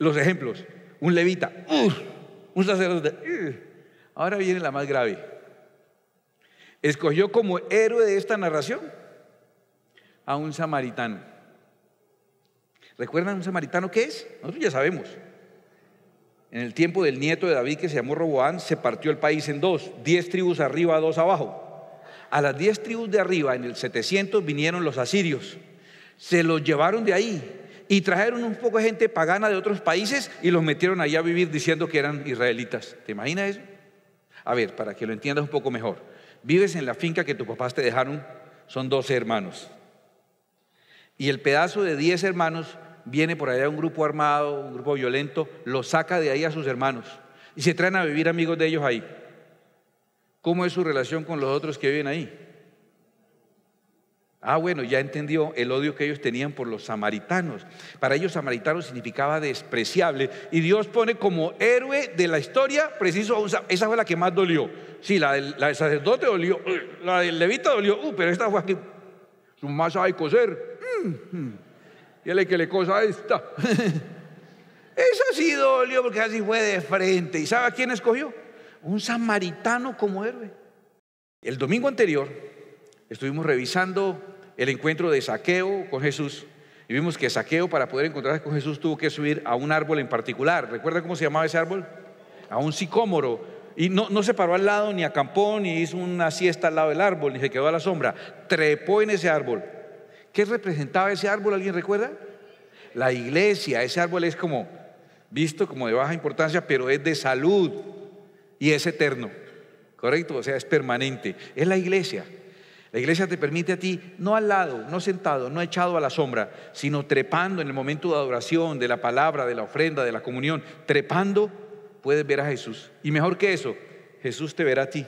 los ejemplos. Un levita, un sacerdote. Ahora viene la más grave. Escogió como héroe de esta narración a un samaritano. ¿Recuerdan un samaritano qué es? Nosotros ya sabemos. En el tiempo del nieto de David que se llamó Roboán, se partió el país en dos, diez tribus arriba, dos abajo. A las diez tribus de arriba, en el 700, vinieron los asirios. Se los llevaron de ahí y trajeron un poco de gente pagana de otros países y los metieron allá a vivir diciendo que eran israelitas. ¿Te imaginas eso? A ver, para que lo entiendas un poco mejor. Vives en la finca que tus papás te dejaron, son 12 hermanos. Y el pedazo de 10 hermanos viene por allá un grupo armado, un grupo violento, lo saca de ahí a sus hermanos y se traen a vivir amigos de ellos ahí. ¿Cómo es su relación con los otros que viven ahí? Ah, bueno, ya entendió el odio que ellos tenían por los samaritanos. Para ellos samaritano significaba despreciable. Y Dios pone como héroe de la historia, preciso, esa fue la que más dolió. Sí, la del, sacerdote dolió, uh, la del levita dolió, uh, pero esta fue aquí. Su más sabe coser. Y mm-hmm. que le cosa a esta. esa sí dolió porque así fue de frente. ¿Y sabe a quién escogió? Un samaritano como héroe. El domingo anterior Estuvimos revisando el encuentro de Saqueo con Jesús y vimos que Saqueo para poder encontrarse con Jesús tuvo que subir a un árbol en particular. ¿Recuerda cómo se llamaba ese árbol? A un sicómoro. Y no, no se paró al lado, ni acampó, ni hizo una siesta al lado del árbol, ni se quedó a la sombra. Trepó en ese árbol. ¿Qué representaba ese árbol? ¿Alguien recuerda? La iglesia. Ese árbol es como, visto como de baja importancia, pero es de salud y es eterno. ¿Correcto? O sea, es permanente. Es la iglesia. La iglesia te permite a ti, no al lado, no sentado, no echado a la sombra, sino trepando en el momento de adoración, de la palabra, de la ofrenda, de la comunión, trepando, puedes ver a Jesús. Y mejor que eso, Jesús te verá a ti.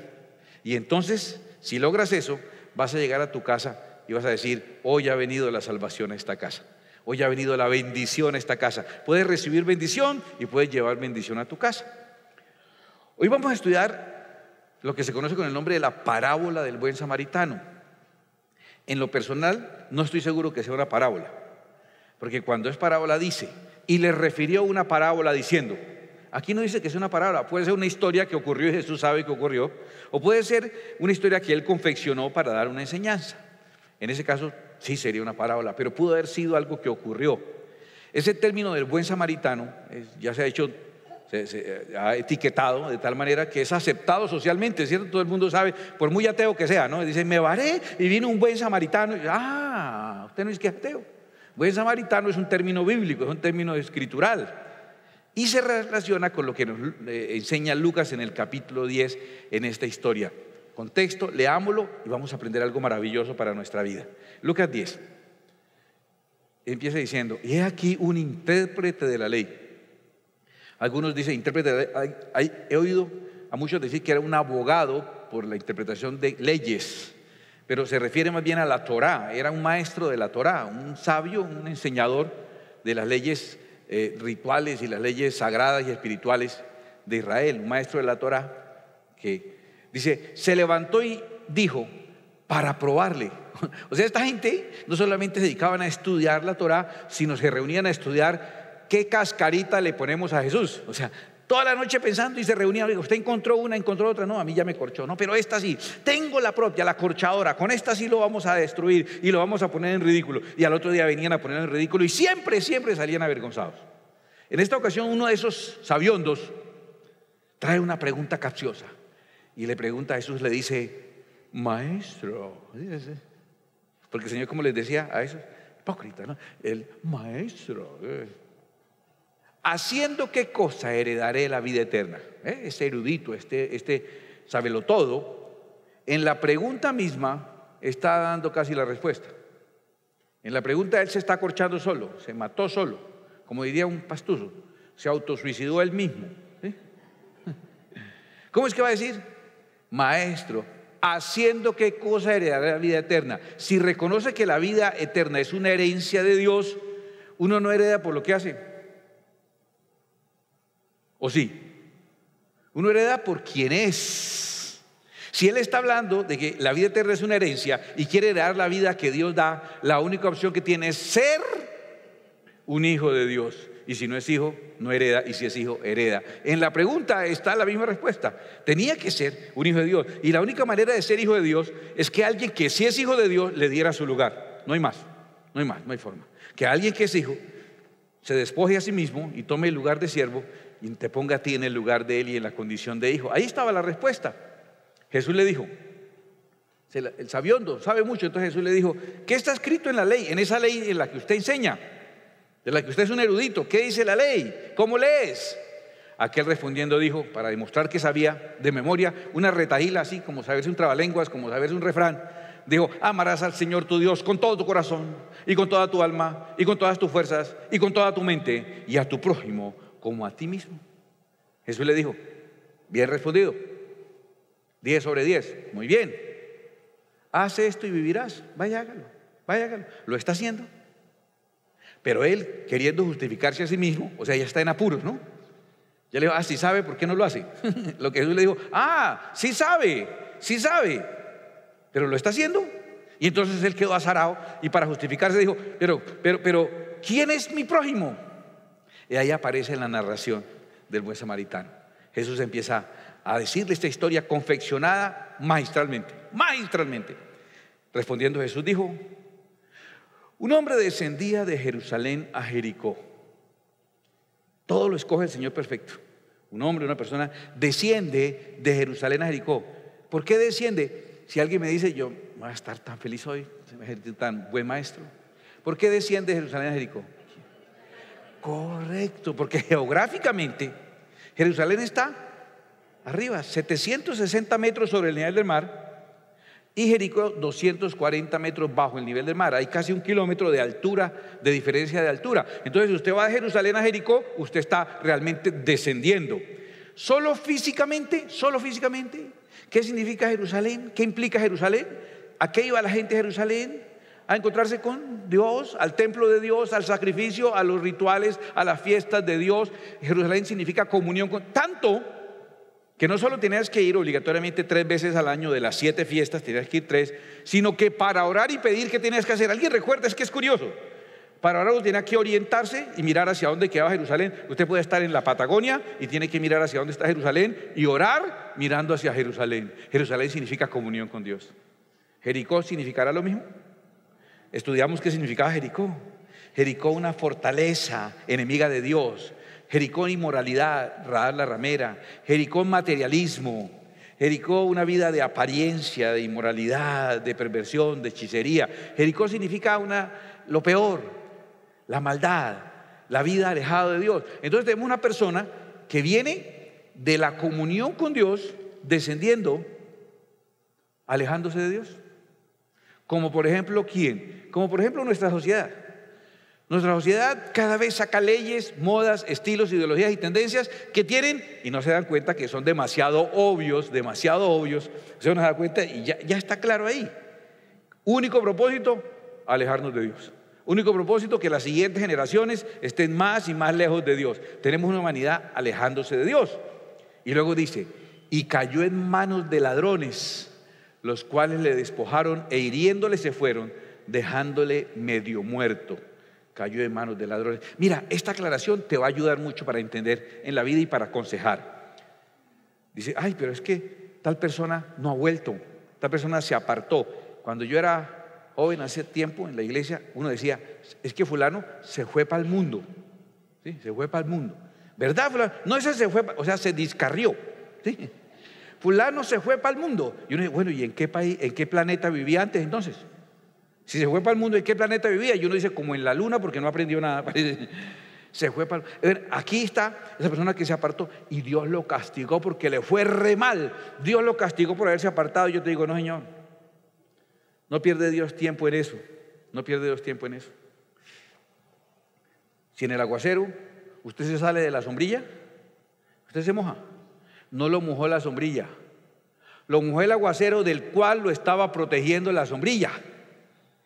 Y entonces, si logras eso, vas a llegar a tu casa y vas a decir, hoy ha venido la salvación a esta casa. Hoy ha venido la bendición a esta casa. Puedes recibir bendición y puedes llevar bendición a tu casa. Hoy vamos a estudiar lo que se conoce con el nombre de la parábola del buen samaritano. En lo personal, no estoy seguro que sea una parábola, porque cuando es parábola dice, y le refirió una parábola diciendo, aquí no dice que sea una parábola, puede ser una historia que ocurrió y Jesús sabe que ocurrió, o puede ser una historia que él confeccionó para dar una enseñanza. En ese caso, sí sería una parábola, pero pudo haber sido algo que ocurrió. Ese término del buen samaritano ya se ha hecho eh, ha etiquetado de tal manera que es aceptado socialmente, ¿cierto? Todo el mundo sabe, por muy ateo que sea, ¿no? Dice, me varé y viene un buen samaritano. Y, ah, usted no es que ateo. Buen samaritano es un término bíblico, es un término escritural. Y se relaciona con lo que nos eh, enseña Lucas en el capítulo 10 en esta historia. Contexto, leámoslo y vamos a aprender algo maravilloso para nuestra vida. Lucas 10. Empieza diciendo, y he aquí un intérprete de la ley algunos dicen intérprete, he oído a muchos decir que era un abogado por la interpretación de leyes, pero se refiere más bien a la Torá, era un maestro de la Torá, un sabio, un enseñador de las leyes eh, rituales y las leyes sagradas y espirituales de Israel, un maestro de la Torá que dice, se levantó y dijo, para probarle. O sea, esta gente no solamente se dedicaban a estudiar la Torá, sino se reunían a estudiar ¿qué cascarita le ponemos a Jesús? O sea, toda la noche pensando y se reunía. Usted encontró una, encontró otra. No, a mí ya me corchó. No, pero esta sí. Tengo la propia, la corchadora. Con esta sí lo vamos a destruir y lo vamos a poner en ridículo. Y al otro día venían a poner en ridículo y siempre, siempre salían avergonzados. En esta ocasión, uno de esos sabiondos trae una pregunta capciosa y le pregunta a Jesús, le dice, maestro. ¿eh? Porque el Señor, como les decía a esos, hipócrita, ¿no? El maestro. Eh. ¿Haciendo qué cosa heredaré la vida eterna? ¿Eh? Este erudito, este, este sábelo todo, en la pregunta misma está dando casi la respuesta. En la pregunta él se está corchando solo, se mató solo, como diría un pastuso, se autosuicidó él mismo. ¿Cómo es que va a decir? Maestro, haciendo qué cosa heredaré la vida eterna. Si reconoce que la vida eterna es una herencia de Dios, uno no hereda por lo que hace, ¿O sí? Uno hereda por quien es. Si él está hablando de que la vida eterna es una herencia y quiere heredar la vida que Dios da, la única opción que tiene es ser un hijo de Dios. Y si no es hijo, no hereda. Y si es hijo, hereda. En la pregunta está la misma respuesta. Tenía que ser un hijo de Dios. Y la única manera de ser hijo de Dios es que alguien que sí es hijo de Dios le diera su lugar. No hay más. No hay más. No hay forma. Que alguien que es hijo se despoje a sí mismo y tome el lugar de siervo y te ponga a ti en el lugar de él y en la condición de hijo. Ahí estaba la respuesta. Jesús le dijo, el sabiondo sabe mucho, entonces Jesús le dijo, ¿qué está escrito en la ley? En esa ley en la que usted enseña, de la que usted es un erudito, ¿qué dice la ley? ¿Cómo lees? Aquel respondiendo dijo, para demostrar que sabía de memoria, una retahíla así, como saberse un trabalenguas, como saberse un refrán. Dijo, amarás al Señor tu Dios con todo tu corazón y con toda tu alma y con todas tus fuerzas y con toda tu mente y a tu prójimo como a ti mismo. Jesús le dijo, bien respondido, 10 sobre 10, muy bien, haz esto y vivirás, vaya hágalo, vaya hágalo, lo está haciendo. Pero él, queriendo justificarse a sí mismo, o sea, ya está en apuros, ¿no? Ya le dijo, ah, sí sabe, ¿por qué no lo hace? lo que Jesús le dijo, ah, sí sabe, sí sabe, pero lo está haciendo. Y entonces él quedó azarado y para justificarse dijo, pero, pero, pero, ¿quién es mi prójimo? Y ahí aparece la narración del buen samaritano. Jesús empieza a decirle esta historia confeccionada maestralmente, maestralmente. Respondiendo Jesús dijo, un hombre descendía de Jerusalén a Jericó. Todo lo escoge el Señor perfecto. Un hombre, una persona, desciende de Jerusalén a Jericó. ¿Por qué desciende? Si alguien me dice, yo voy a estar tan feliz hoy, tan buen maestro. ¿Por qué desciende de Jerusalén a Jericó? Correcto, porque geográficamente Jerusalén está arriba, 760 metros sobre el nivel del mar y Jericó 240 metros bajo el nivel del mar. Hay casi un kilómetro de altura, de diferencia de altura. Entonces, si usted va de Jerusalén a Jericó, usted está realmente descendiendo. Solo físicamente, solo físicamente. ¿Qué significa Jerusalén? ¿Qué implica Jerusalén? ¿A qué iba la gente de Jerusalén? a encontrarse con Dios, al templo de Dios, al sacrificio, a los rituales, a las fiestas de Dios. Jerusalén significa comunión con... Tanto que no solo tenías que ir obligatoriamente tres veces al año de las siete fiestas, tenías que ir tres, sino que para orar y pedir, que tienes que hacer? ¿Alguien recuerda? Es que es curioso. Para orar uno tiene que orientarse y mirar hacia dónde queda Jerusalén. Usted puede estar en la Patagonia y tiene que mirar hacia dónde está Jerusalén y orar mirando hacia Jerusalén. Jerusalén significa comunión con Dios. Jericó significará lo mismo. Estudiamos qué significaba Jericó. Jericó una fortaleza enemiga de Dios. Jericó inmoralidad, Radar la ramera. Jericó materialismo. Jericó una vida de apariencia, de inmoralidad, de perversión, de hechicería. Jericó significa una, lo peor, la maldad, la vida alejada de Dios. Entonces tenemos una persona que viene de la comunión con Dios, descendiendo, alejándose de Dios. Como por ejemplo, ¿quién? Como por ejemplo nuestra sociedad. Nuestra sociedad cada vez saca leyes, modas, estilos, ideologías y tendencias que tienen y no se dan cuenta que son demasiado obvios, demasiado obvios. Se nos da cuenta y ya, ya está claro ahí. Único propósito, alejarnos de Dios. Único propósito, que las siguientes generaciones estén más y más lejos de Dios. Tenemos una humanidad alejándose de Dios. Y luego dice, y cayó en manos de ladrones los cuales le despojaron e hiriéndole se fueron, dejándole medio muerto. Cayó en manos de ladrones. Mira, esta aclaración te va a ayudar mucho para entender en la vida y para aconsejar. Dice, ay, pero es que tal persona no ha vuelto, tal persona se apartó. Cuando yo era joven hace tiempo en la iglesia, uno decía, es que fulano se fue para el mundo. ¿Sí? Se fue para el mundo. ¿Verdad, fulano? No, ese se fue, o sea, se discarrió. ¿Sí? fulano se fue para el mundo. Y uno dice, bueno, ¿y en qué país, en qué planeta vivía antes entonces? Si se fue para el mundo, ¿en qué planeta vivía? Y uno dice, como en la luna, porque no aprendió nada. se fue para el... Aquí está esa persona que se apartó y Dios lo castigó porque le fue re mal. Dios lo castigó por haberse apartado. Yo te digo, no, Señor, no pierde Dios tiempo en eso. No pierde Dios tiempo en eso. Si en el aguacero usted se sale de la sombrilla, usted se moja no lo mojó la sombrilla, lo mojó el aguacero del cual lo estaba protegiendo la sombrilla.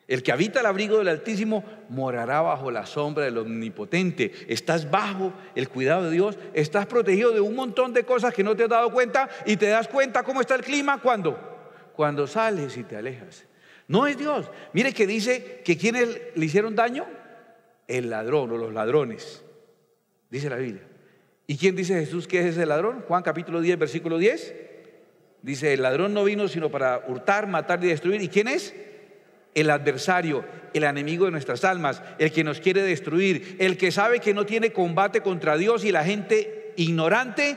El que habita el abrigo del Altísimo morará bajo la sombra del Omnipotente. Estás bajo el cuidado de Dios, estás protegido de un montón de cosas que no te has dado cuenta y te das cuenta cómo está el clima cuando cuando sales y te alejas. No es Dios. Mire que dice que quienes le hicieron daño, el ladrón o los ladrones. Dice la Biblia. ¿Y quién dice Jesús que es ese ladrón? Juan capítulo 10, versículo 10. Dice, el ladrón no vino sino para hurtar, matar y destruir. ¿Y quién es? El adversario, el enemigo de nuestras almas, el que nos quiere destruir, el que sabe que no tiene combate contra Dios y la gente ignorante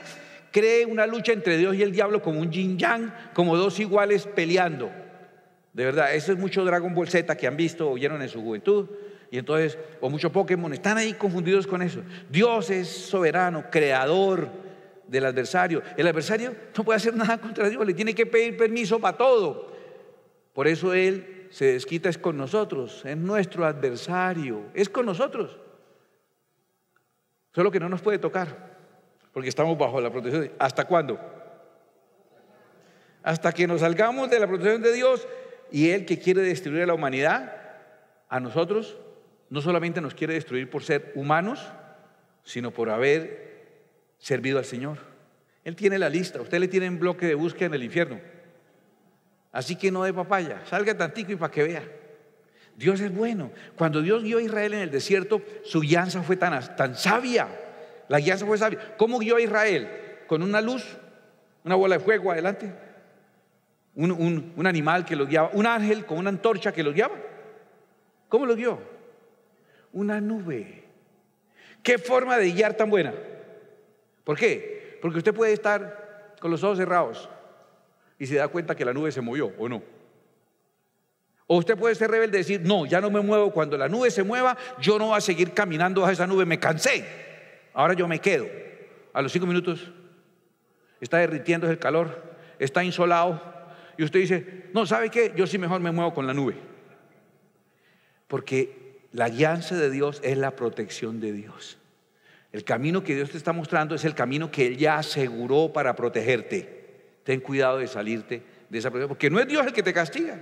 cree una lucha entre Dios y el diablo como un yin yang, como dos iguales peleando. De verdad, eso es mucho Dragon Ball Z que han visto o oyeron en su juventud. Y entonces, o muchos Pokémon, están ahí confundidos con eso. Dios es soberano, creador del adversario. El adversario no puede hacer nada contra Dios, le tiene que pedir permiso para todo. Por eso Él se desquita es con nosotros, es nuestro adversario, es con nosotros. Solo que no nos puede tocar, porque estamos bajo la protección. De... ¿Hasta cuándo? Hasta que nos salgamos de la protección de Dios y Él que quiere destruir a la humanidad, a nosotros no solamente nos quiere destruir por ser humanos, sino por haber servido al Señor. Él tiene la lista, usted le tiene un bloque de búsqueda en el infierno. Así que no de papaya, salga tantico y para que vea. Dios es bueno. Cuando Dios guió a Israel en el desierto, su guianza fue tan, tan sabia. La guianza fue sabia. ¿Cómo guió a Israel? Con una luz, una bola de fuego adelante, un, un animal que lo guiaba, un ángel con una antorcha que lo guiaba. ¿Cómo lo guió? una nube. ¿Qué forma de guiar tan buena? ¿Por qué? Porque usted puede estar con los ojos cerrados y se da cuenta que la nube se movió o no. O usted puede ser rebelde y decir, no, ya no me muevo. Cuando la nube se mueva, yo no voy a seguir caminando bajo esa nube. Me cansé. Ahora yo me quedo. A los cinco minutos está derritiendo el calor, está insolado. Y usted dice, no, ¿sabe qué? Yo sí mejor me muevo con la nube. Porque la alianza de Dios es la protección de Dios. El camino que Dios te está mostrando es el camino que Él ya aseguró para protegerte. Ten cuidado de salirte de esa protección, porque no es Dios el que te castiga.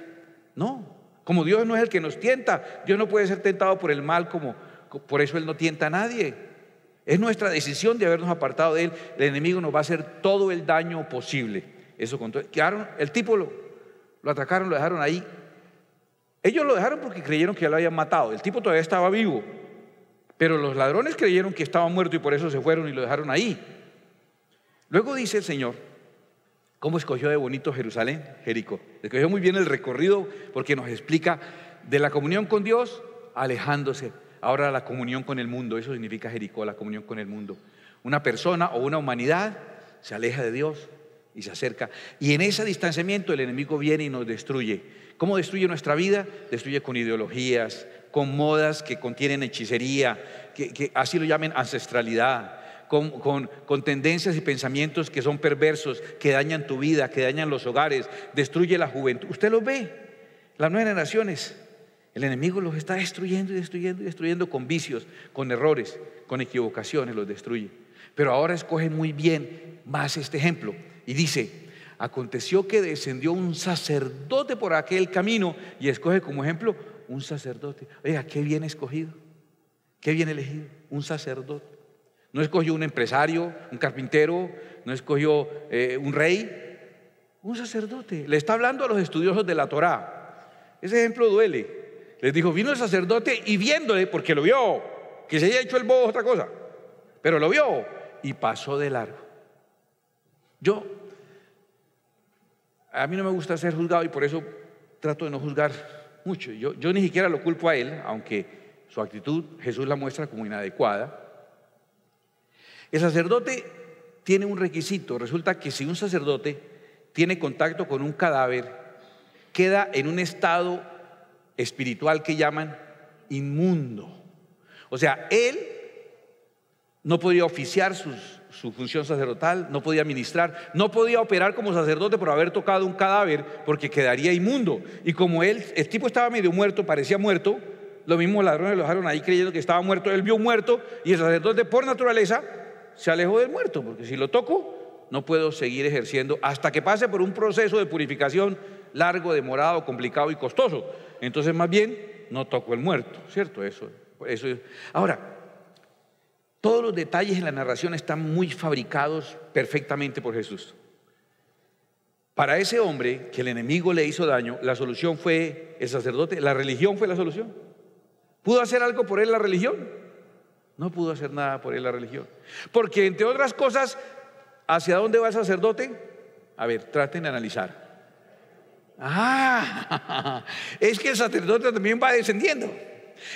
No, como Dios no es el que nos tienta, Dios no puede ser tentado por el mal como por eso Él no tienta a nadie. Es nuestra decisión de habernos apartado de Él. El enemigo nos va a hacer todo el daño posible. Eso con todo. Quedaron, el tipo lo atacaron, lo dejaron ahí ellos lo dejaron porque creyeron que ya lo habían matado. El tipo todavía estaba vivo. Pero los ladrones creyeron que estaba muerto y por eso se fueron y lo dejaron ahí. Luego dice el Señor, ¿cómo escogió de bonito Jerusalén? Jericó. Escogió muy bien el recorrido porque nos explica de la comunión con Dios alejándose. Ahora la comunión con el mundo, eso significa Jericó, la comunión con el mundo. Una persona o una humanidad se aleja de Dios y se acerca. Y en ese distanciamiento el enemigo viene y nos destruye. ¿Cómo destruye nuestra vida? Destruye con ideologías, con modas que contienen hechicería, que, así lo llamen ancestralidad, con, tendencias y pensamientos que son perversos, que dañan tu vida, que dañan los hogares, destruye la juventud. Usted lo ve, las nuevas generaciones. El enemigo los está destruyendo y destruyendo y destruyendo con vicios, con errores, con equivocaciones, los destruye. Pero ahora escogen muy bien más este ejemplo y dice, aconteció que descendió un sacerdote por aquel camino y escoge como ejemplo un sacerdote. Oiga, qué bien escogido, qué bien elegido, un sacerdote. No escogió un empresario, un carpintero, no escogió eh, un rey, un sacerdote. Le está hablando a los estudiosos de la Torá. Ese ejemplo duele. Les dijo, vino el sacerdote y viéndole, porque lo vio, que se haya hecho el bobo otra cosa, pero lo vio y pasó de largo. Yo a mí no me gusta ser juzgado y por eso trato de no juzgar mucho. Yo, yo ni siquiera lo culpo a él, aunque su actitud Jesús la muestra como inadecuada. El sacerdote tiene un requisito. Resulta que si un sacerdote tiene contacto con un cadáver, queda en un estado espiritual que llaman inmundo. O sea, él no podría oficiar sus su función sacerdotal, no podía ministrar, no podía operar como sacerdote por haber tocado un cadáver porque quedaría inmundo. Y como él, el tipo estaba medio muerto, parecía muerto, los mismo ladrones lo dejaron ahí creyendo que estaba muerto, él vio muerto y el sacerdote por naturaleza se alejó del muerto, porque si lo toco no puedo seguir ejerciendo hasta que pase por un proceso de purificación largo, demorado, complicado y costoso. Entonces más bien no tocó el muerto, ¿cierto? Eso, eso. Ahora, todos los detalles en la narración están muy fabricados perfectamente por Jesús. Para ese hombre que el enemigo le hizo daño, la solución fue el sacerdote, la religión fue la solución. ¿Pudo hacer algo por él la religión? No pudo hacer nada por él la religión. Porque entre otras cosas, ¿hacia dónde va el sacerdote? A ver, traten de analizar. Ah, es que el sacerdote también va descendiendo.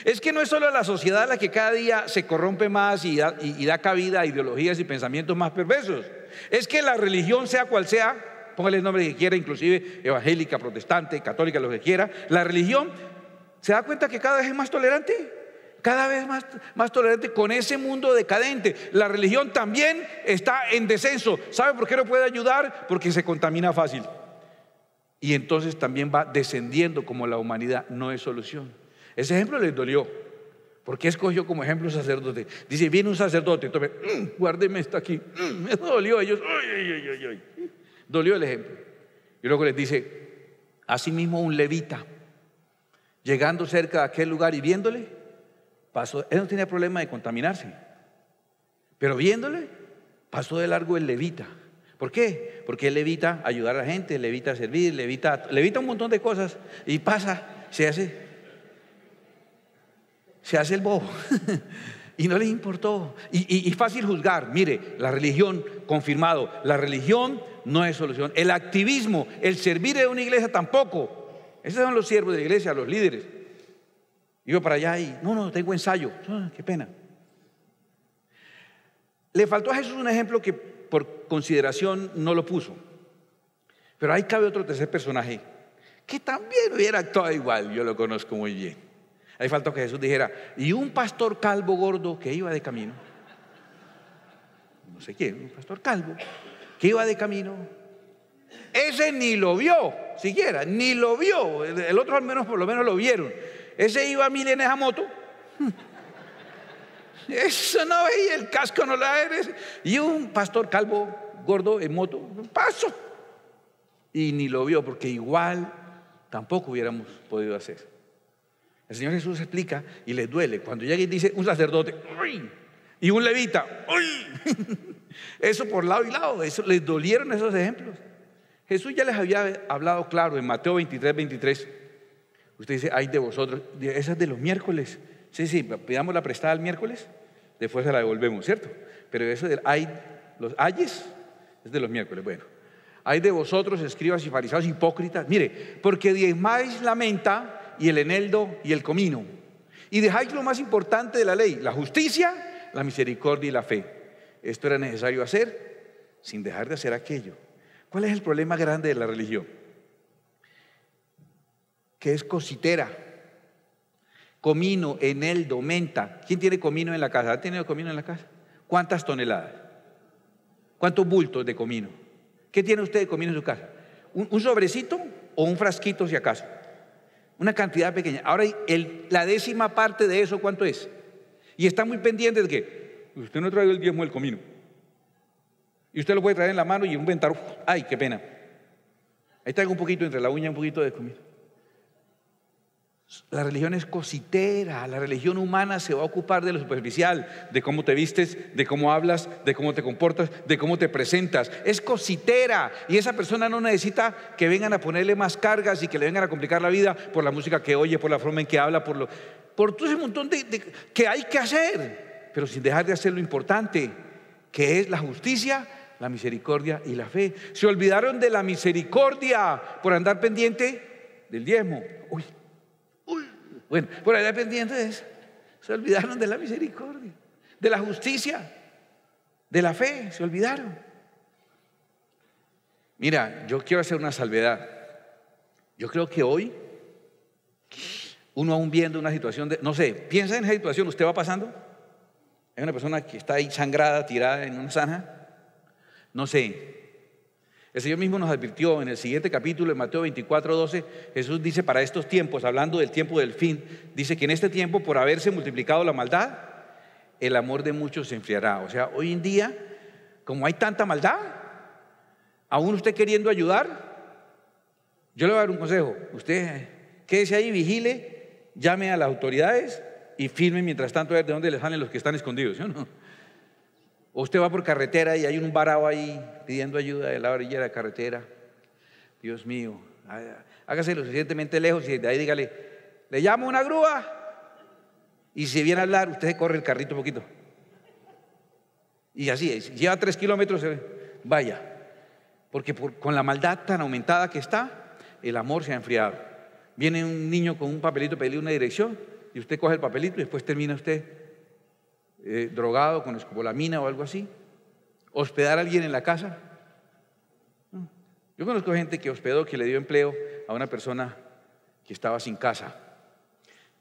Es que no es solo la sociedad la que cada día se corrompe más y da, cabida a ideologías y pensamientos más perversos. Es que la religión, sea cual sea, póngale el nombre que quiera, inclusive evangélica, protestante, católica, lo que quiera, la religión se da cuenta que cada vez es más tolerante cada vez más, más, tolerante con ese mundo decadente. La religión también está en descenso. ¿Sabe por qué no puede ayudar? Porque se contamina fácil. Y entonces también va descendiendo como la humanidad. No es solución. Ese ejemplo les dolió. porque escogió como ejemplo un sacerdote? Dice, viene un sacerdote, tome, mm, guárdeme esto aquí. Mm, dolió ellos. Ay, ay, ay, dolió el ejemplo. Y luego les dice, asimismo un levita, llegando cerca de aquel lugar y viéndole, pasó, él no tenía problema de contaminarse, pero viéndole, pasó de largo el levita. ¿Por qué? Porque él levita ayudar a la gente, levita evita servir, levita levita un montón de cosas y pasa, se hace se hace el bobo. y no le importó. Y, fácil juzgar. Mire, la religión, confirmado, la religión no es solución. El activismo, el servir de una iglesia tampoco. Esos son los siervos de la iglesia, los líderes. yo para allá y, no, no, tengo ensayo. Ah, qué pena. Le faltó a Jesús un ejemplo que por consideración no lo puso. Pero ahí cabe otro tercer personaje que también hubiera actuado igual, yo lo conozco muy bien hay falta que Jesús dijera, y un pastor calvo gordo que iba de camino, no sé quién, un pastor calvo, que iba de camino, ese ni lo vio, siquiera, ni lo vio, el otro al menos por lo menos lo vieron, ese iba, miren esa moto. Eso no veía, el casco no la eres. Y un pastor calvo, gordo, en moto, paso. Y ni lo vio, porque igual tampoco hubiéramos podido hacer. El Señor Jesús explica y les duele. Cuando llega y dice un sacerdote, y un levita, eso por lado y lado, eso, les dolieron esos ejemplos. Jesús ya les había hablado claro en Mateo 23, 23. Usted dice, hay de vosotros, esa es de los miércoles. Sí, sí, pidamos la prestada el miércoles, después se la devolvemos, ¿cierto? Pero eso del hay los ayes, es de los miércoles, bueno. Hay de vosotros, escribas y fariseos hipócritas. Mire, porque diezmáis lamenta y el eneldo y el comino. Y dejáis lo más importante de la ley, la justicia, la misericordia y la fe. Esto era necesario hacer sin dejar de hacer aquello. ¿Cuál es el problema grande de la religión? Que es cositera. Comino, eneldo, menta. ¿Quién tiene comino en la casa? ¿Ha tenido comino en la casa? ¿Cuántas toneladas? ¿Cuántos bultos de comino? ¿Qué tiene usted de comino en su casa? ¿Un, sobrecito o un frasquito si acaso? Una cantidad pequeña. Ahora, la décima parte de eso, ¿cuánto es? Y está muy pendiente de que usted no trae el diezmo del comino. Y usted lo puede traer en la mano y un ventaro. ¡Ay, qué pena! Ahí está un poquito entre la uña, un poquito de comino. La religión es cositera, la religión humana se va a ocupar de lo superficial, de cómo te vistes, de cómo hablas, de cómo te comportas, de cómo te presentas. Es cositera y esa persona no necesita que vengan a ponerle más cargas y que le vengan a complicar la vida por la música que oye, por la forma en que habla, por, lo, por todo ese montón de, que hay que hacer, pero sin dejar de hacer lo importante, que es la justicia la misericordia y la fe. Se olvidaron de la misericordia por andar pendiente del diezmo. Uy, bueno, por allá pendiente de Se olvidaron de la misericordia, de la justicia, de la fe, se olvidaron. Mira, yo quiero hacer una salvedad. Yo creo que hoy, uno aún viendo una situación de, no sé, piensa en esa situación, usted va pasando, es una persona que está ahí sangrada, tirada en una zanja, no sé, el Señor mismo nos advirtió en el siguiente capítulo, en Mateo 24, 12, Jesús dice, para estos tiempos, hablando del tiempo del fin, dice que en este tiempo, por haberse multiplicado la maldad, el amor de muchos se enfriará. O sea, hoy en día, como hay tanta maldad, aún usted queriendo ayudar, yo le voy a dar un consejo. Usted quédese ahí, vigile, llame a las autoridades y firme mientras tanto a ver de dónde le salen los que están escondidos. ¿sí no? O usted va por carretera y hay un varado ahí pidiendo ayuda de la orilla de la carretera. Dios mío, hágase lo suficientemente lejos y de ahí dígale, le llamo una grúa. Y si viene a hablar, usted corre el carrito un poquito. Y así es, lleva tres kilómetros, eh, vaya. Porque con la maldad tan aumentada que está, el amor se ha enfriado. Viene un niño con un papelito, pedirle una dirección, y usted coge el papelito y después termina usted eh, drogado con escopolamina o algo así? ¿Hospedar a alguien en la casa? Mm. Yo conozco gente que hospedó, que le dio empleo a una persona que estaba sin casa.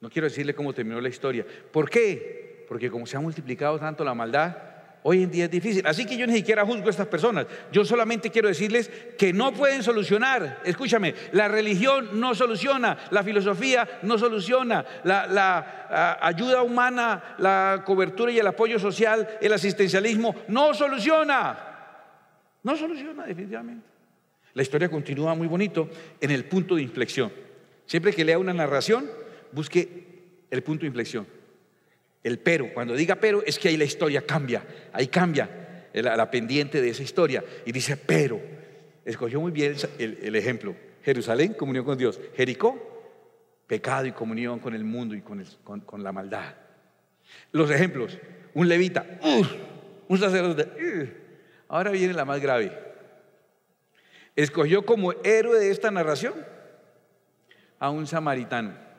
No quiero decirle cómo terminó la historia. ¿Por qué? Porque como se ha multiplicado tanto la maldad, Hoy en día es difícil. Así que yo ni siquiera juzgo a estas personas. Yo solamente quiero decirles que no pueden solucionar. Escúchame, la religión no soluciona, la filosofía no soluciona, la, ayuda humana, la cobertura y el apoyo social, el asistencialismo no soluciona. No soluciona definitivamente. La historia continúa muy bonito en el punto de inflexión. Siempre que lea una narración, busque el punto de inflexión. El pero, cuando diga pero, es que ahí la historia cambia, ahí cambia la, pendiente de esa historia. Y dice, pero, escogió muy bien el, ejemplo. Jerusalén, comunión con Dios. Jericó, pecado y comunión con el mundo y con, la maldad. Los ejemplos, un levita, uh, un sacerdote. Uh, ahora viene la más grave. Escogió como héroe de esta narración a un samaritano.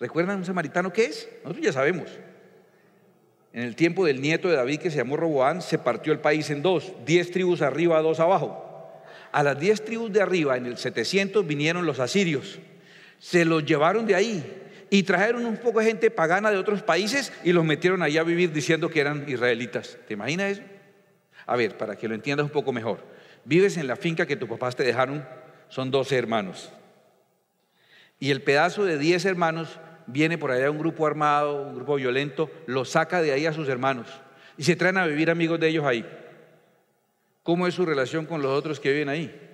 ¿Recuerdan un samaritano qué es? Nosotros ya sabemos. En el tiempo del nieto de David que se llamó Roboán, se partió el país en dos, diez tribus arriba, dos abajo. A las diez tribus de arriba, en el 700, vinieron los asirios. Se los llevaron de ahí y trajeron un poco de gente pagana de otros países y los metieron allá a vivir diciendo que eran israelitas. ¿Te imaginas eso? A ver, para que lo entiendas un poco mejor. Vives en la finca que tus papás te dejaron, son 12 hermanos. Y el pedazo de diez hermanos viene por allá un grupo armado, un grupo violento, lo saca de ahí a sus hermanos y se traen a vivir amigos de ellos ahí. ¿Cómo es su relación con los otros que viven ahí?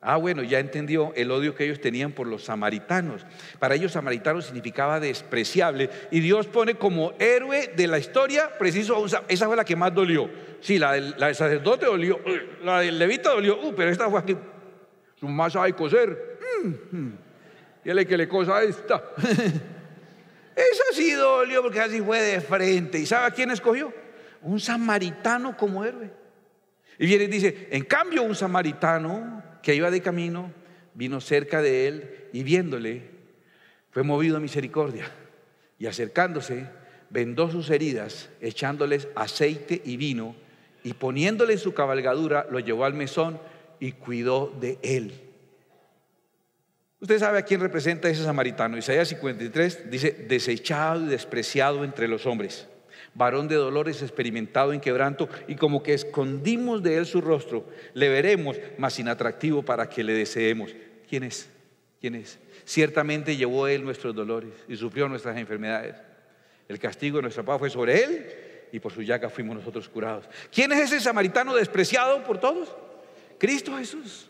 Ah, bueno, ya entendió el odio que ellos tenían por los samaritanos. Para ellos samaritanos significaba despreciable. Y Dios pone como héroe de la historia, preciso, esa fue la que más dolió. Sí, la del, sacerdote dolió, la del levita dolió, uh, pero esta fue aquí, su masa que coser. Mm, mm. Y le que le cosa esta. Esa sí dolió porque así fue de frente. ¿Y sabe a quién escogió? Un samaritano como héroe. Y viene y dice, en cambio un samaritano que iba de camino, vino cerca de él y viéndole, fue movido a misericordia. Y acercándose, vendó sus heridas, echándoles aceite y vino, y poniéndole su cabalgadura, lo llevó al mesón y cuidó de él. Usted sabe a quién representa ese samaritano. Isaías 53 dice, desechado y despreciado entre los hombres, varón de dolores, experimentado en quebranto, y como que escondimos de él su rostro, le veremos, Más inatractivo para que le deseemos. ¿Quién es? ¿Quién es? Ciertamente llevó él nuestros dolores y sufrió nuestras enfermedades. El castigo de nuestra paz fue sobre él y por su llaga fuimos nosotros curados. ¿Quién es ese samaritano despreciado por todos? Cristo Jesús,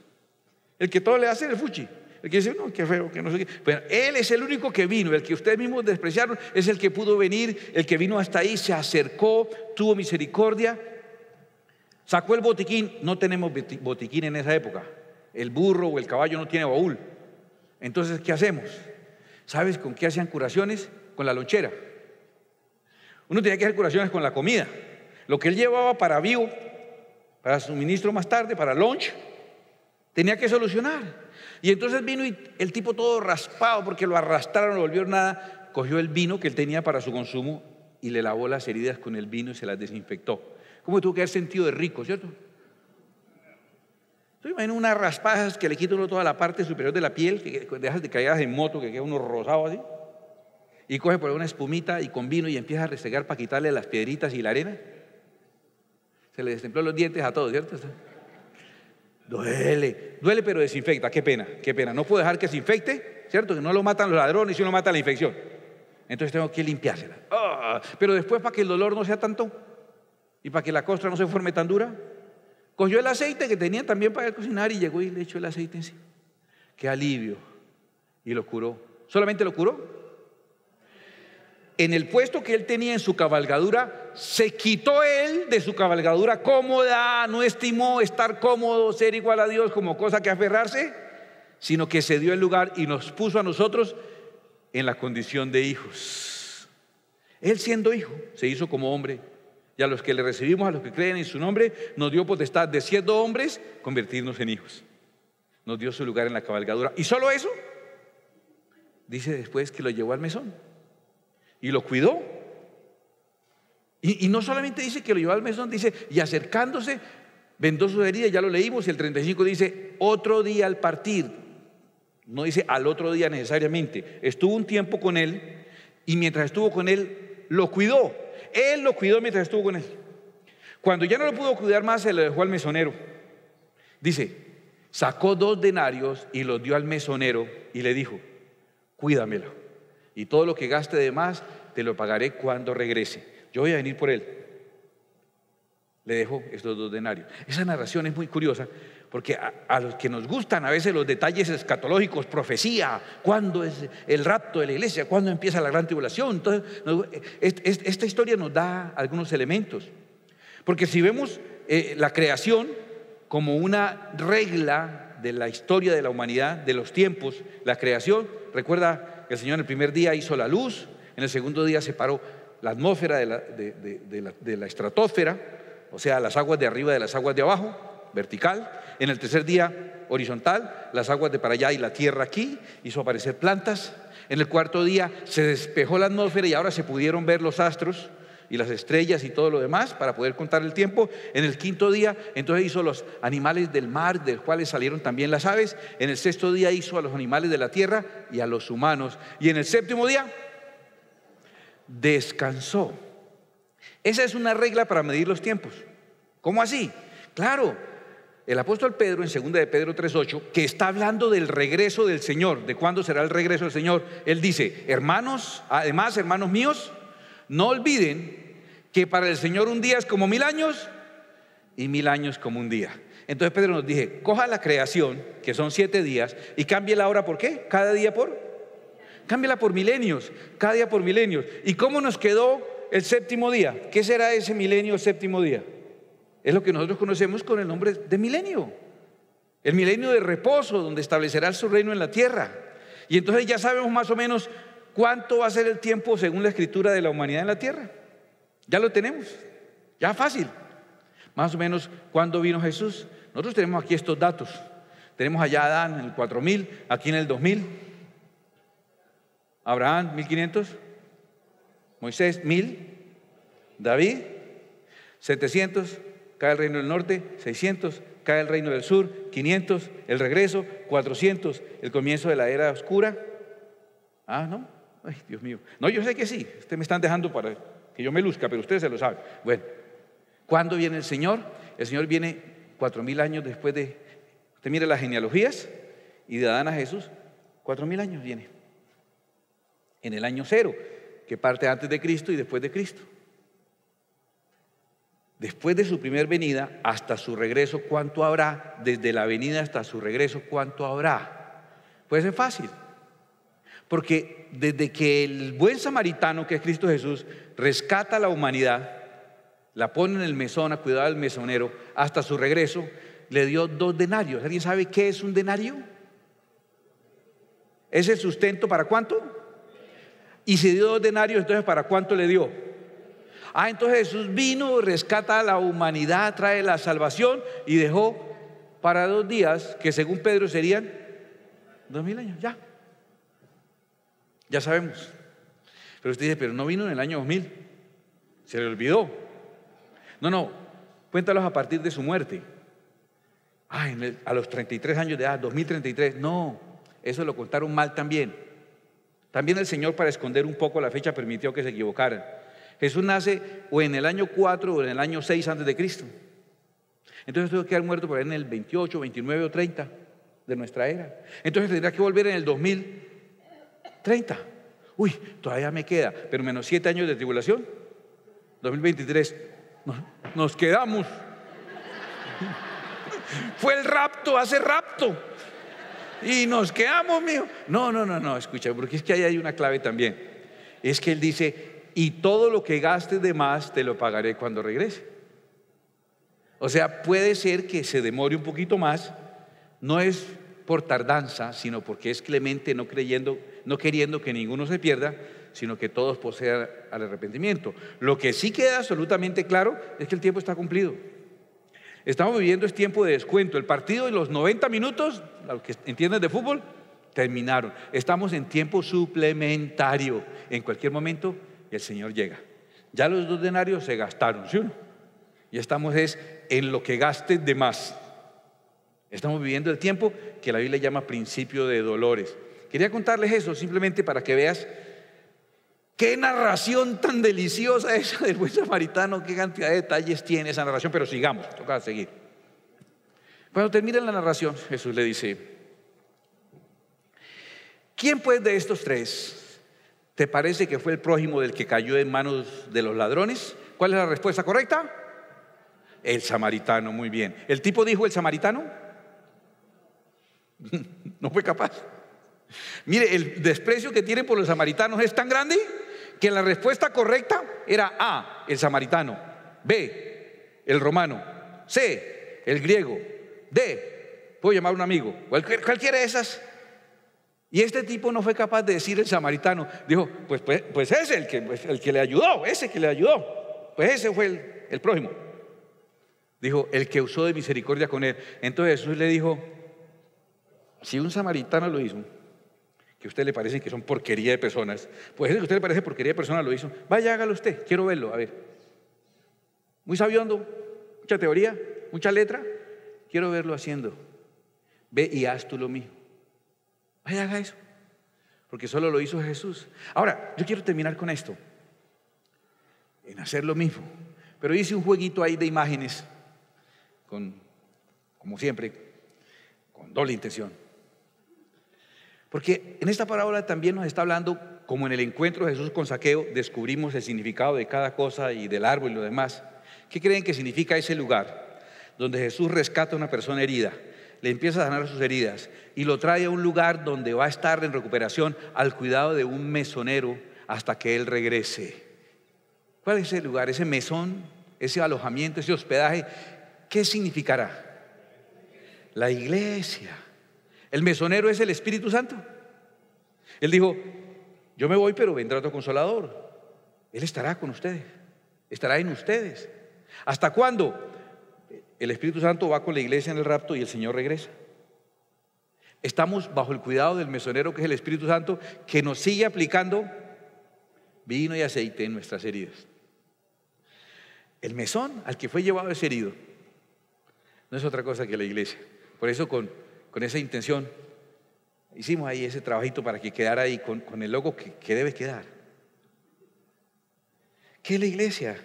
el que todo le hace el fuchi. El que dice, no, qué feo, que no sé qué. él es el único que vino, el que ustedes mismos despreciaron, es el que pudo venir, el que vino hasta ahí, se acercó, tuvo misericordia, sacó el botiquín. No tenemos botiquín en esa época. El burro o el caballo no tiene baúl. Entonces, ¿qué hacemos? ¿Sabes con qué hacían curaciones? Con la lonchera. Uno tenía que hacer curaciones con la comida. Lo que él llevaba para vivo, para suministro más tarde, para lunch, tenía que solucionar. Y entonces vino y el tipo todo raspado porque lo arrastraron, no volvió nada, cogió el vino que él tenía para su consumo y le lavó las heridas con el vino y se las desinfectó. ¿Cómo tuvo que haber sentido de rico, cierto? Entonces imagino unas raspajas que le quitan toda la parte superior de la piel, que dejas de caídas en moto, que queda uno rosado así, y coge por una espumita y con vino y empieza a resegar para quitarle las piedritas y la arena. Se le destempló los dientes a todos, ¿cierto? Duele, duele pero desinfecta, qué pena, qué pena. No puedo dejar que se infecte, ¿cierto? Que no lo matan los ladrones, si lo mata la infección. Entonces tengo que limpiársela. Ah, pero después para que el dolor no sea tanto y para que la costra no se forme tan dura, cogió el aceite que tenía también para cocinar y llegó y le echó el aceite sí Qué alivio. Y lo curó. ¿Solamente lo curó? en el puesto que él tenía en su cabalgadura, se quitó él de su cabalgadura cómoda, no estimó estar cómodo, ser igual a Dios como cosa que aferrarse, sino que se dio el lugar y nos puso a nosotros en la condición de hijos. Él siendo hijo, se hizo como hombre. Y a los que le recibimos, a los que creen en su nombre, nos dio potestad de siendo hombres, convertirnos en hijos. Nos dio su lugar en la cabalgadura. ¿Y solo eso? Dice después que lo llevó al mesón y lo cuidó. Y, no solamente dice que lo llevó al mesón, dice, y acercándose, vendó su herida, ya lo leímos, y el 35 dice, otro día al partir, no dice al otro día necesariamente, estuvo un tiempo con él y mientras estuvo con él, lo cuidó. Él lo cuidó mientras estuvo con él. Cuando ya no lo pudo cuidar más, se lo dejó al mesonero. Dice, sacó dos denarios y los dio al mesonero y le dijo, cuídamelo. Y todo lo que gaste de más, te lo pagaré cuando regrese. Yo voy a venir por él. Le dejo estos dos denarios. Esa narración es muy curiosa porque a, los que nos gustan a veces los detalles escatológicos, profecía, cuándo es el rapto de la iglesia, cuándo empieza la gran tribulación. Entonces, esta historia nos da algunos elementos. Porque si vemos eh, la creación como una regla de la historia de la humanidad, de los tiempos, la creación, recuerda el Señor en el primer día hizo la luz, en el segundo día separó la atmósfera de la, de estratosfera, o sea, las aguas de arriba de las aguas de abajo, vertical. En el tercer día, horizontal, las aguas de para allá y la tierra aquí, hizo aparecer plantas. En el cuarto día se despejó la atmósfera y ahora se pudieron ver los astros y las estrellas y todo lo demás para poder contar el tiempo. En el quinto día, entonces hizo los animales del mar, del cuales salieron también las aves. En el sexto día hizo a los animales de la tierra y a los humanos. Y en el séptimo día, descansó. Esa es una regla para medir los tiempos. ¿Cómo así? Claro, el apóstol Pedro en 2 de Pedro 3:8, que está hablando del regreso del Señor, de cuándo será el regreso del Señor, él dice, "Hermanos, además, hermanos míos, no olviden que para el Señor un día es como mil años y mil años como un día. Entonces Pedro nos dice, coja la creación, que son siete días, y cambie la hora por qué? Cada día por. Cámbiala por milenios, cada día por milenios. ¿Y cómo nos quedó el séptimo día? ¿Qué será ese milenio séptimo día? Es lo que nosotros conocemos con el nombre de milenio. El milenio de reposo, donde establecerá su reino en la tierra. Y entonces ya sabemos más o menos ¿Cuánto va a ser el tiempo según la escritura de la humanidad en la tierra? Ya lo tenemos, ya fácil. Más o menos, ¿cuándo vino Jesús? Nosotros tenemos aquí estos datos. Tenemos allá Adán en el 4000, aquí en el 2000, Abraham 1500, Moisés 1000, David 700, cae el reino del norte, 600, cae el reino del sur, 500, el regreso, 400, el comienzo de la era oscura. Ah, ¿no? Ay, Dios mío. No, yo sé que sí. Ustedes me están dejando para que yo me luzca, pero ustedes se lo saben. Bueno, ¿cuándo viene el Señor? El Señor viene cuatro mil años después de. Usted mire las genealogías y de Adán a Jesús, cuatro mil años viene. En el año cero, que parte antes de Cristo y después de Cristo. Después de su primer venida hasta su regreso, ¿cuánto habrá? Desde la venida hasta su regreso, ¿cuánto habrá? Puede ser fácil. Porque desde que el buen samaritano, que es Cristo Jesús, rescata a la humanidad, la pone en el mesón a cuidar al mesonero, hasta su regreso, le dio dos denarios. ¿Alguien sabe qué es un denario? ¿Es el sustento para cuánto? Y si dio dos denarios, entonces ¿para cuánto le dio? Ah, entonces Jesús vino, rescata a la humanidad, trae la salvación y dejó para dos días, que según Pedro serían dos mil años, ya. Ya sabemos. Pero usted dice, pero no vino en el año 2000. Se le olvidó. No, no. Cuéntalos a partir de su muerte. Ah, a los 33 años de edad, 2033. No, eso lo contaron mal también. También el Señor, para esconder un poco la fecha, permitió que se equivocaran. Jesús nace o en el año 4 o en el año 6 antes de Cristo. Entonces tuvo que haber muerto por en el 28, 29 o 30 de nuestra era. Entonces tendría que volver en el 2000 30. Uy, todavía me queda, pero menos 7 años de tribulación. 2023, nos quedamos. Fue el rapto, hace rapto. Y nos quedamos, mío. No, no, no, no, escucha, porque es que ahí hay una clave también. Es que él dice, y todo lo que gastes de más te lo pagaré cuando regrese. O sea, puede ser que se demore un poquito más. No es por tardanza, sino porque es clemente, no creyendo, no queriendo que ninguno se pierda, sino que todos posean al arrepentimiento. Lo que sí queda absolutamente claro es que el tiempo está cumplido. Estamos viviendo es tiempo de descuento. El partido de los 90 minutos, los que entienden de fútbol, terminaron. Estamos en tiempo suplementario. En cualquier momento el Señor llega. Ya los dos denarios se gastaron, ¿sí? Y estamos es en lo que gaste de más. Estamos viviendo el tiempo que la Biblia llama principio de dolores. Quería contarles eso simplemente para que veas qué narración tan deliciosa esa del buen samaritano, qué cantidad de detalles tiene esa narración, pero sigamos, toca seguir. Cuando termina la narración, Jesús le dice, ¿quién pues de estos tres te parece que fue el prójimo del que cayó en manos de los ladrones? ¿Cuál es la respuesta correcta? El samaritano, muy bien. ¿El tipo dijo el samaritano? no fue capaz. Mire, el desprecio que tienen por los samaritanos es tan grande que la respuesta correcta era A, el samaritano, B, el romano, C, el griego, D, puedo llamar a un amigo, cualquiera de esas. Y este tipo no fue capaz de decir el samaritano, dijo, pues, pues, pues ese el que, pues, el que le ayudó, ese que le ayudó, pues ese fue el, el prójimo. Dijo, el que usó de misericordia con él. Entonces Jesús le dijo, si un samaritano lo hizo, que a usted le parece que son porquería de personas, pues es que a usted le parece porquería de personas lo hizo, vaya, hágalo usted, quiero verlo, a ver. Muy sabiondo, mucha teoría, mucha letra, quiero verlo haciendo. Ve y haz tú lo mismo. Vaya, haga eso. Porque solo lo hizo Jesús. Ahora, yo quiero terminar con esto. En hacer lo mismo. Pero hice un jueguito ahí de imágenes. Con, como siempre, con doble intención. Porque en esta parábola también nos está hablando, como en el encuentro de Jesús con Saqueo, descubrimos el significado de cada cosa y del árbol y lo demás. ¿Qué creen que significa ese lugar donde Jesús rescata a una persona herida, le empieza a sanar sus heridas y lo trae a un lugar donde va a estar en recuperación al cuidado de un mesonero hasta que él regrese? ¿Cuál es ese lugar, ese mesón, ese alojamiento, ese hospedaje? ¿Qué significará? La iglesia. El mesonero es el Espíritu Santo. Él dijo, yo me voy, pero vendrá otro consolador. Él estará con ustedes, estará en ustedes. ¿Hasta cuándo? El Espíritu Santo va con la iglesia en el rapto y el Señor regresa. Estamos bajo el cuidado del mesonero que es el Espíritu Santo, que nos sigue aplicando vino y aceite en nuestras heridas. El mesón al que fue llevado ese herido no es otra cosa que la iglesia. Por eso con con esa intención, hicimos ahí ese trabajito para que quedara ahí con, el logo que, que debe quedar. ¿Qué es la iglesia?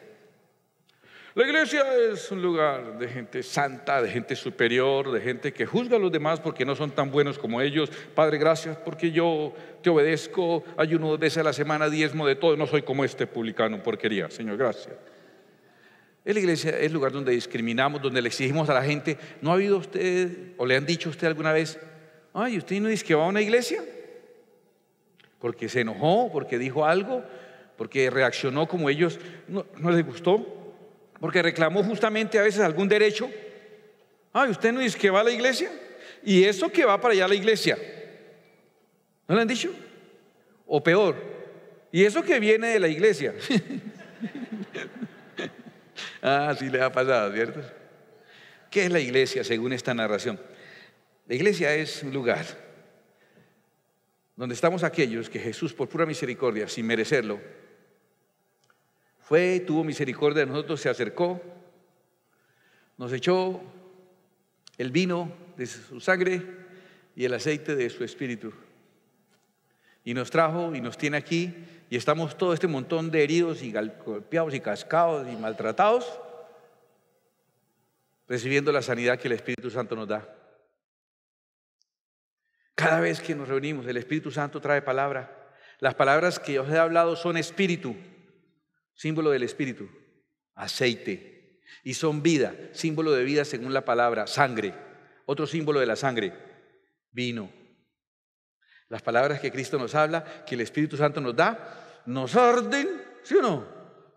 La iglesia es un lugar de gente santa, de gente superior, de gente que juzga a los demás porque no son tan buenos como ellos. Padre, gracias porque yo te obedezco, ayuno dos veces a la semana, diezmo de todo, no soy como este publicano, porquería. Señor, gracias. Es la iglesia, es el lugar donde discriminamos, donde le exigimos a la gente, ¿no ha habido usted o le han dicho a usted alguna vez, ay, usted no dice que va a una iglesia? Porque se enojó, porque dijo algo, porque reaccionó como ellos no, les gustó, porque reclamó justamente a veces algún derecho. Ay, usted no dice que va a la iglesia y eso que va para allá a la iglesia. ¿No le han dicho? O peor, y eso que viene de la iglesia. Ah, sí le ha pasado, ¿cierto? ¿Qué es la iglesia según esta narración? La iglesia es un lugar donde estamos aquellos que Jesús, por pura misericordia, sin merecerlo, fue, tuvo misericordia de nosotros, se acercó, nos echó el vino de su sangre y el aceite de su espíritu y nos trajo y nos tiene aquí y estamos todo este montón de heridos y golpeados y cascados y maltratados, recibiendo la sanidad que el Espíritu Santo nos da. Cada vez que nos reunimos, el Espíritu Santo trae palabra. Las palabras que os he hablado son espíritu, símbolo del espíritu, aceite, y son vida, símbolo de vida según la palabra, sangre, otro símbolo de la sangre, vino, las palabras que Cristo nos habla, que el Espíritu Santo nos da, nos arden, ¿sí o no?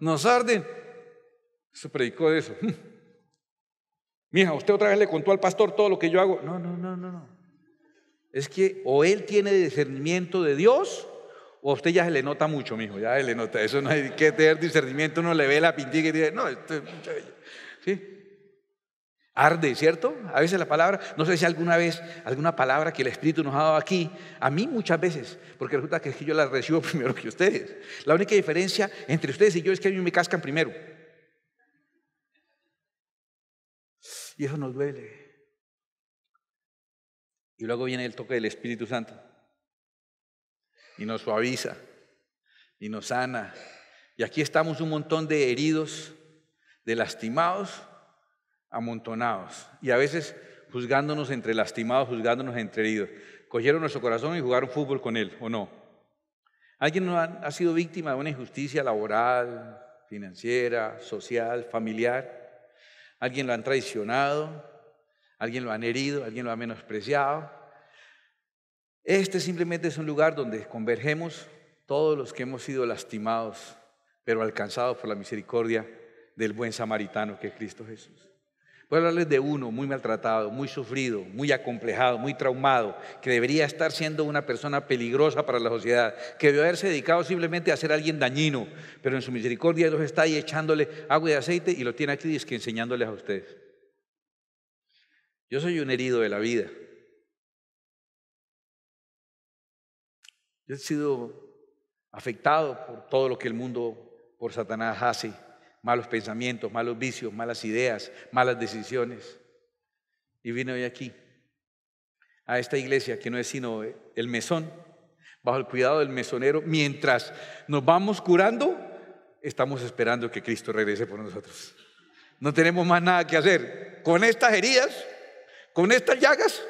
Nos arden. Se predicó de eso. Mija, usted otra vez le contó al pastor todo lo que yo hago. No, no, no, no, no. Es que o él tiene discernimiento de Dios o a usted ya se le nota mucho, mijo, ya se le nota. Eso no hay que tener discernimiento, uno le ve la pintica y dice, no, esto es mucha ¿Sí? Arde, ¿cierto? A veces la palabra, no sé si alguna vez, alguna palabra que el Espíritu nos ha dado aquí, a mí muchas veces, porque resulta que yo la recibo primero que ustedes. La única diferencia entre ustedes y yo es que a mí me cascan primero. Y eso nos duele. Y luego viene el toque del Espíritu Santo. Y nos suaviza. Y nos sana. Y aquí estamos un montón de heridos, de lastimados amontonados y a veces juzgándonos entre lastimados, juzgándonos entre heridos. Cogieron nuestro corazón y jugaron fútbol con él, ¿o no? ¿Alguien ha sido víctima de una injusticia laboral, financiera, social, familiar? ¿Alguien lo han traicionado? ¿Alguien lo han herido? ¿Alguien lo ha menospreciado? Este simplemente es un lugar donde convergemos todos los que hemos sido lastimados, pero alcanzados por la misericordia del buen samaritano que es Cristo Jesús. Voy a hablarles de uno muy maltratado, muy sufrido, muy acomplejado, muy traumado, que debería estar siendo una persona peligrosa para la sociedad, que debió haberse dedicado simplemente a ser alguien dañino, pero en su misericordia Dios está ahí echándole agua y aceite y lo tiene aquí es que enseñándoles a ustedes. Yo soy un herido de la vida. Yo he sido afectado por todo lo que el mundo, por Satanás hace malos pensamientos, malos vicios, malas ideas, malas decisiones. Y vine hoy aquí, a esta iglesia que no es sino el mesón, bajo el cuidado del mesonero, mientras nos vamos curando, estamos esperando que Cristo regrese por nosotros. No tenemos más nada que hacer. Con estas heridas, con estas llagas,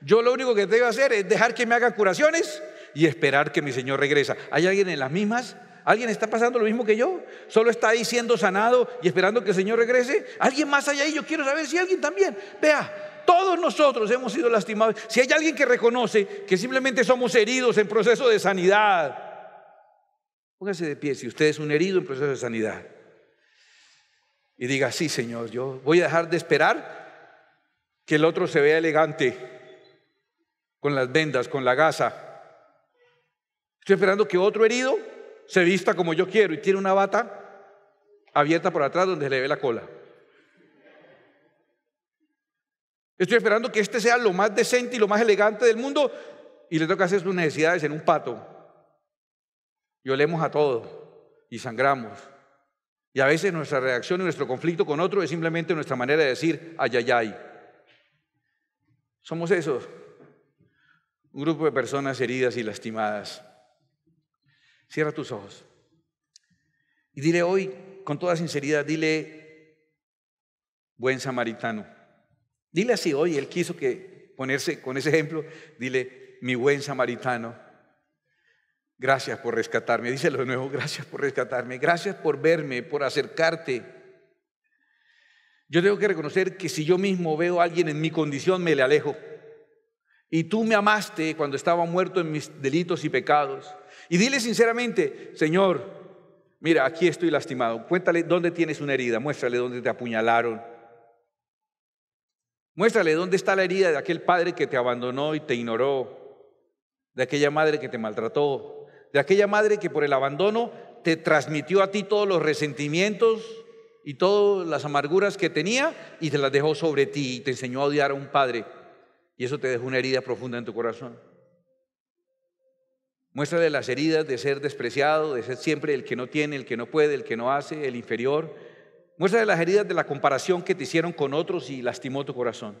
yo lo único que tengo que hacer es dejar que me haga curaciones y esperar que mi Señor regresa. ¿Hay alguien en las mismas? ¿Alguien está pasando lo mismo que yo? ¿Solo está ahí siendo sanado y esperando que el Señor regrese? ¿Alguien más allá ahí? Yo quiero saber si alguien también. Vea, todos nosotros hemos sido lastimados. Si hay alguien que reconoce que simplemente somos heridos en proceso de sanidad, póngase de pie si usted es un herido en proceso de sanidad. Y diga, sí, Señor, yo voy a dejar de esperar que el otro se vea elegante, con las vendas, con la gasa. Estoy esperando que otro herido se vista como yo quiero y tiene una bata abierta por atrás donde se le ve la cola. Estoy esperando que este sea lo más decente y lo más elegante del mundo y le toca hacer sus necesidades en un pato. Y olemos a todo y sangramos. Y a veces nuestra reacción y nuestro conflicto con otro es simplemente nuestra manera de decir, ayayay. Somos esos, un grupo de personas heridas y lastimadas. Cierra tus ojos. Y dile hoy, con toda sinceridad, dile, buen samaritano. Dile así hoy, él quiso que ponerse con ese ejemplo, dile, mi buen samaritano. Gracias por rescatarme. dice de nuevo, gracias por rescatarme. Gracias por verme, por acercarte. Yo tengo que reconocer que si yo mismo veo a alguien en mi condición, me le alejo. Y tú me amaste cuando estaba muerto en mis delitos y pecados. Y dile sinceramente, Señor, mira, aquí estoy lastimado. Cuéntale dónde tienes una herida, muéstrale dónde te apuñalaron. Muéstrale dónde está la herida de aquel padre que te abandonó y te ignoró, de aquella madre que te maltrató, de aquella madre que por el abandono te transmitió a ti todos los resentimientos y todas las amarguras que tenía y te las dejó sobre ti y te enseñó a odiar a un padre. Y eso te dejó una herida profunda en tu corazón. Muestra de las heridas de ser despreciado, de ser siempre el que no tiene, el que no puede, el que no hace, el inferior. Muestra de las heridas de la comparación que te hicieron con otros y lastimó tu corazón.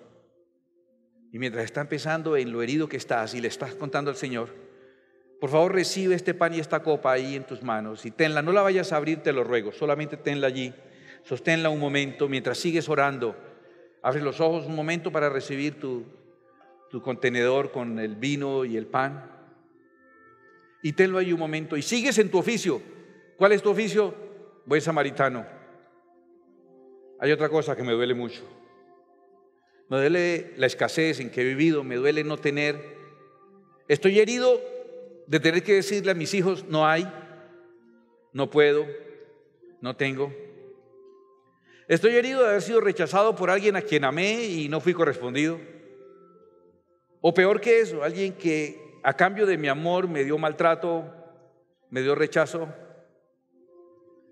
Y mientras está pensando en lo herido que estás y le estás contando al Señor, por favor recibe este pan y esta copa ahí en tus manos y tenla, no la vayas a abrir, te lo ruego, solamente tenla allí, sosténla un momento mientras sigues orando. Abre los ojos un momento para recibir tu contenedor con el vino y el pan y tenlo ahí un momento y sigues en tu oficio. ¿Cuál es tu oficio? Buen samaritano. Hay otra cosa que me duele mucho. Me duele la escasez en que he vivido, me duele no tener. Estoy herido de tener que decirle a mis hijos, no hay, no puedo, no tengo. Estoy herido de haber sido rechazado por alguien a quien amé y no fui correspondido. O peor que eso, alguien que a cambio de mi amor me dio maltrato, me dio rechazo,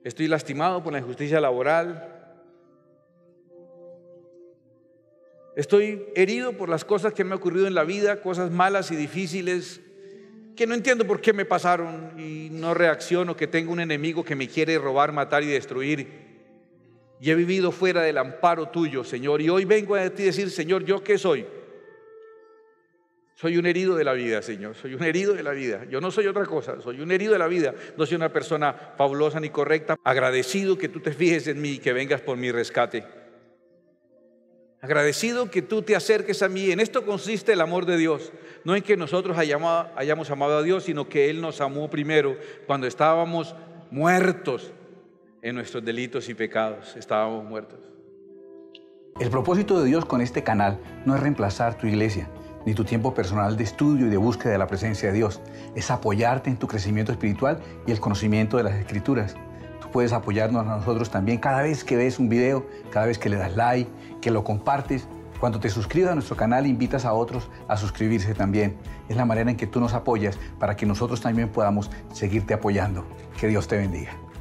estoy lastimado por la injusticia laboral, estoy herido por las cosas que me han ocurrido en la vida, cosas malas y difíciles que no entiendo por qué me pasaron y no reacciono, que tengo un enemigo que me quiere robar, matar y destruir. Y he vivido fuera del amparo tuyo, Señor. Y hoy vengo a ti decir, Señor, ¿yo qué soy? Soy un herido de la vida, Señor. Soy un herido de la vida. Yo no soy otra cosa. Soy un herido de la vida. No soy una persona fabulosa ni correcta. Agradecido que tú te fijes en mí y que vengas por mi rescate. Agradecido que tú te acerques a mí. En esto consiste el amor de Dios. No en que nosotros hayamos, hayamos amado a Dios, sino que Él nos amó primero cuando estábamos muertos en nuestros delitos y pecados. Estábamos muertos. El propósito de Dios con este canal no es reemplazar tu iglesia ni tu tiempo personal de estudio y de búsqueda de la presencia de Dios. Es apoyarte en tu crecimiento espiritual y el conocimiento de las escrituras. Tú puedes apoyarnos a nosotros también cada vez que ves un video, cada vez que le das like, que lo compartes. Cuando te suscribas a nuestro canal, invitas a otros a suscribirse también. Es la manera en que tú nos apoyas para que nosotros también podamos seguirte apoyando. Que Dios te bendiga.